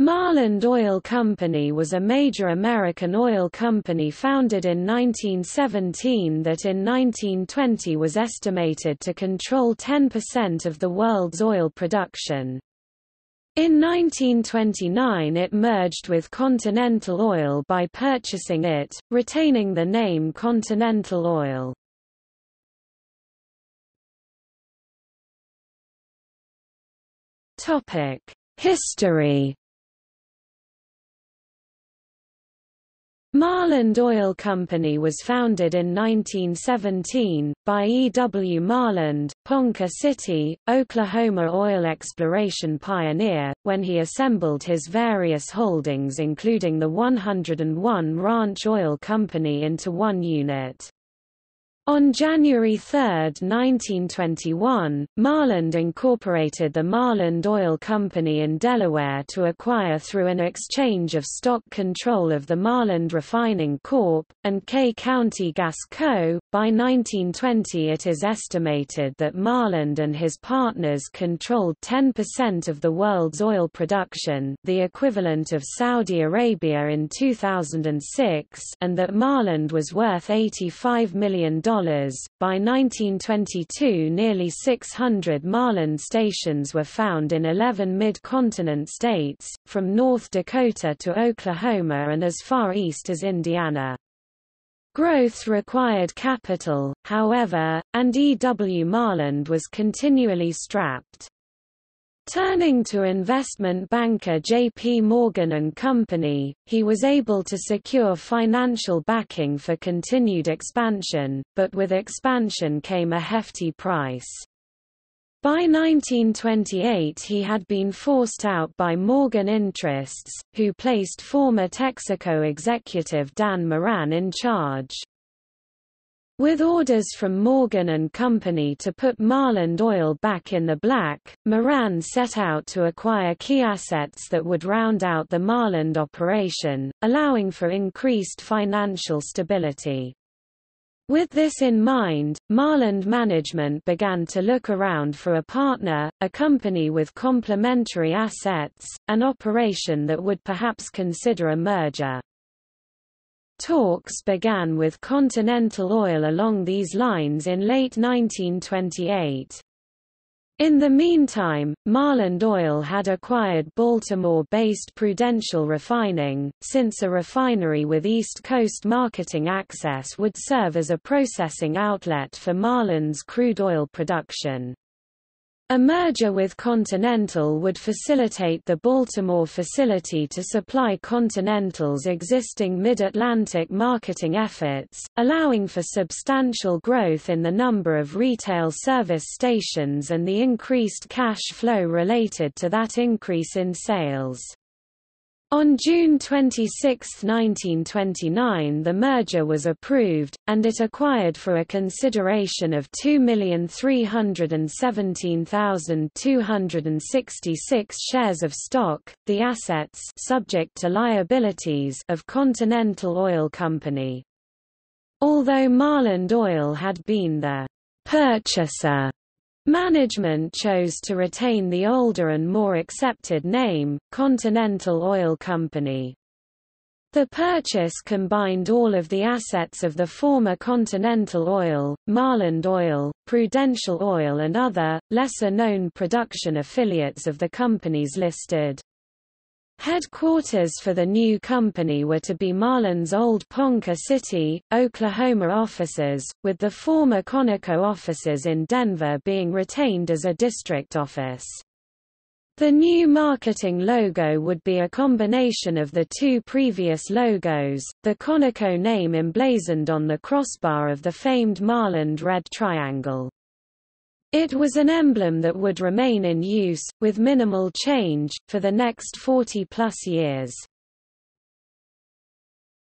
Marland Oil Company was a major American oil company founded in 1917 that in 1920 was estimated to control 10% of the world's oil production. In 1929 it merged with Continental Oil by purchasing it, retaining the name Continental Oil. History Marland Oil Company was founded in 1917, by E. W. Marland, Ponca City, Oklahoma oil exploration pioneer, when he assembled his various holdings including the 101 Ranch Oil Company into one unit. On January 3, 1921, Marland incorporated the Marland Oil Company in Delaware to acquire through an exchange of stock control of the Marland Refining Corp. and K County Gas Co. By 1920 it is estimated that Marland and his partners controlled 10% of the world's oil production the equivalent of Saudi Arabia in 2006 and that Marland was worth $85 million by 1922, nearly 600 Marlin stations were found in 11 mid continent states, from North Dakota to Oklahoma and as far east as Indiana. Growth required capital, however, and E. W. Marland was continually strapped. Turning to investment banker J.P. Morgan and Company, he was able to secure financial backing for continued expansion, but with expansion came a hefty price. By 1928 he had been forced out by Morgan interests, who placed former Texaco executive Dan Moran in charge. With orders from Morgan and Company to put Marland Oil back in the black, Moran set out to acquire key assets that would round out the Marland operation, allowing for increased financial stability. With this in mind, Marland management began to look around for a partner, a company with complementary assets, an operation that would perhaps consider a merger. Talks began with Continental Oil along these lines in late 1928. In the meantime, Marland Oil had acquired Baltimore-based Prudential Refining, since a refinery with East Coast marketing access would serve as a processing outlet for Marland's crude oil production. A merger with Continental would facilitate the Baltimore facility to supply Continental's existing Mid-Atlantic marketing efforts, allowing for substantial growth in the number of retail service stations and the increased cash flow related to that increase in sales. On June 26, 1929 the merger was approved, and it acquired for a consideration of 2317266 shares of stock, the assets subject to liabilities of Continental Oil Company. Although Marland Oil had been the purchaser Management chose to retain the older and more accepted name, Continental Oil Company. The purchase combined all of the assets of the former Continental Oil, Marland Oil, Prudential Oil and other, lesser-known production affiliates of the companies listed. Headquarters for the new company were to be Marlin's old Ponca City, Oklahoma offices, with the former Conoco offices in Denver being retained as a district office. The new marketing logo would be a combination of the two previous logos, the Conoco name emblazoned on the crossbar of the famed Marland Red Triangle. It was an emblem that would remain in use, with minimal change, for the next 40-plus years.